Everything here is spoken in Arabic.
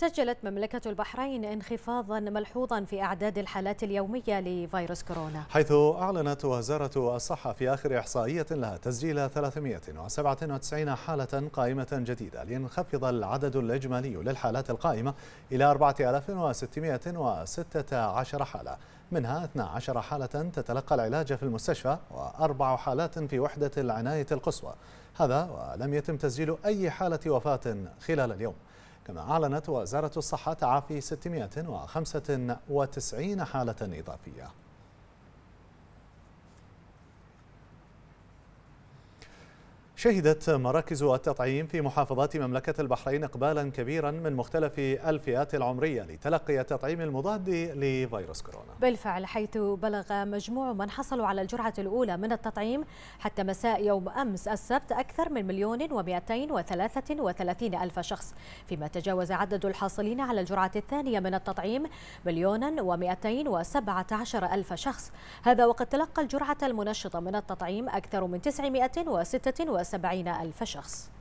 سجلت مملكة البحرين انخفاضا ملحوظا في أعداد الحالات اليومية لفيروس كورونا حيث أعلنت وزارة الصحة في آخر إحصائية لها تسجيل 397 حالة قائمة جديدة لينخفض العدد الإجمالي للحالات القائمة إلى 4616 حالة منها 12 حالة تتلقى العلاج في المستشفى وأربع حالات في وحدة العناية القصوى هذا ولم يتم تسجيل أي حالة وفاة خلال اليوم كما أعلنت وزارة الصحة تعافي 695 حالة إضافية شهدت مراكز التطعيم في محافظات مملكة البحرين إقبالا كبيرا من مختلف الفئات العمرية لتلقي التطعيم المضاد لفيروس كورونا بالفعل حيث بلغ مجموع من حصلوا على الجرعة الأولى من التطعيم حتى مساء يوم أمس السبت أكثر من مليون ومئتين وثلاثة وثلاثين ألف شخص فيما تجاوز عدد الحاصلين على الجرعة الثانية من التطعيم مليونا ومئتين وسبعة عشر ألف شخص هذا وقد تلقى الجرعة المنشطة من التطعيم أكثر من تسعمائة وستة 70 ألف شخص